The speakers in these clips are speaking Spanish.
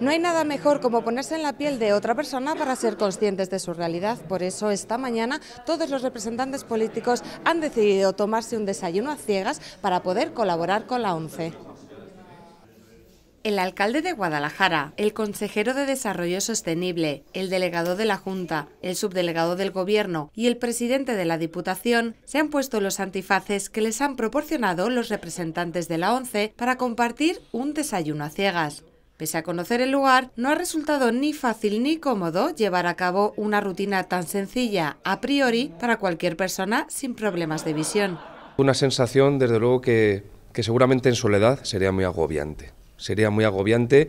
No hay nada mejor como ponerse en la piel de otra persona para ser conscientes de su realidad. Por eso esta mañana todos los representantes políticos han decidido tomarse un desayuno a ciegas para poder colaborar con la ONCE. El alcalde de Guadalajara, el consejero de Desarrollo Sostenible, el delegado de la Junta, el subdelegado del Gobierno y el presidente de la Diputación se han puesto los antifaces que les han proporcionado los representantes de la ONCE para compartir un desayuno a ciegas. Pese a conocer el lugar, no ha resultado ni fácil ni cómodo llevar a cabo una rutina tan sencilla a priori para cualquier persona sin problemas de visión. Una sensación, desde luego, que, seguramente en soledad sería muy agobiante. Sería muy agobiante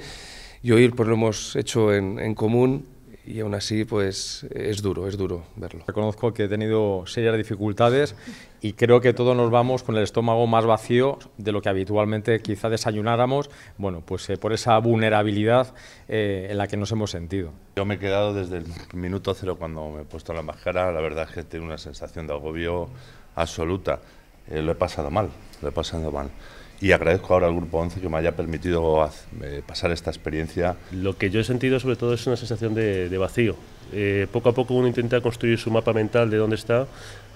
y hoy por pues lo hemos hecho en, en común y aún así pues es duro, es duro verlo. Reconozco que he tenido serias dificultades y creo que todos nos vamos con el estómago más vacío de lo que habitualmente quizá desayunáramos, bueno, pues eh, por esa vulnerabilidad eh, en la que nos hemos sentido. Yo me he quedado desde el minuto cero cuando me he puesto la máscara, la verdad es que tengo una sensación de agobio absoluta, eh, lo he pasado mal, lo he pasado mal y agradezco ahora al Grupo 11 que me haya permitido eh, pasar esta experiencia. Lo que yo he sentido sobre todo es una sensación de, vacío. Eh, poco a poco uno intenta construir su mapa mental de dónde está,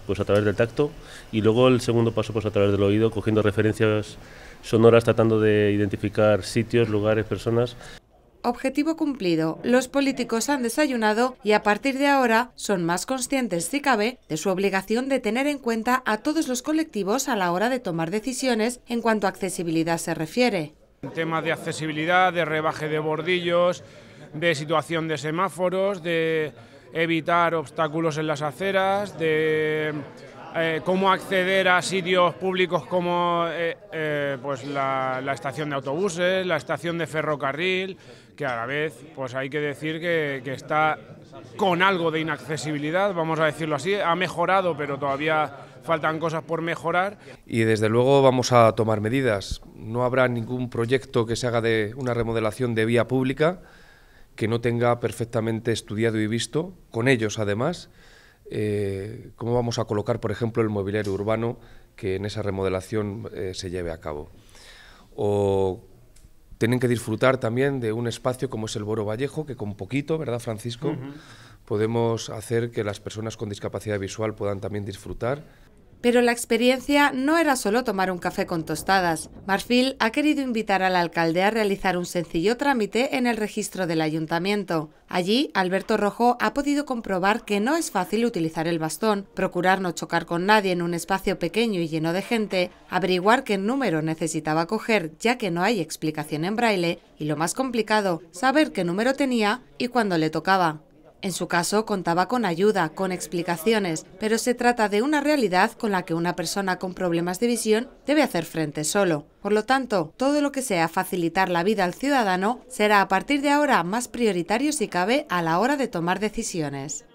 pues a través del tacto, y luego el segundo paso pues a través del oído, cogiendo referencias sonoras, tratando de identificar sitios, lugares, personas objetivo cumplido. Los políticos han desayunado y a partir de ahora son más conscientes, si cabe, de su obligación de tener en cuenta a todos los colectivos a la hora de tomar decisiones en cuanto a accesibilidad se refiere. En temas de accesibilidad, de rebaje de bordillos, de situación de semáforos, de evitar obstáculos en las aceras, de eh, cómo acceder a sitios públicos como eh, eh, pues la, estación de autobuses, la estación de ferrocarril, que a la vez pues hay que decir que está con algo de inaccesibilidad, vamos a decirlo así, ha mejorado, pero todavía faltan cosas por mejorar. Y desde luego vamos a tomar medidas. No habrá ningún proyecto que se haga de una remodelación de vía pública que no tenga perfectamente estudiado y visto, con ellos además, eh, cómo vamos a colocar, por ejemplo, el mobiliario urbano que en esa remodelación eh, se lleve a cabo. O tienen que disfrutar también de un espacio como es el Boro Vallejo, que con poquito, ¿verdad, Francisco? Podemos hacer que las personas con discapacidad visual puedan también disfrutar pero la experiencia no era solo tomar un café con tostadas. Marfil ha querido invitar al alcalde a realizar un sencillo trámite en el registro del ayuntamiento. Allí, Alberto Rojo ha podido comprobar que no es fácil utilizar el bastón, procurar no chocar con nadie en un espacio pequeño y lleno de gente, averiguar qué número necesitaba coger ya que no hay explicación en braille y lo más complicado, saber qué número tenía y cuándo le tocaba. En su caso contaba con ayuda, con explicaciones, pero se trata de una realidad con la que una persona con problemas de visión debe hacer frente solo. Por lo tanto, todo lo que sea facilitar la vida al ciudadano será a partir de ahora más prioritario si cabe a la hora de tomar decisiones.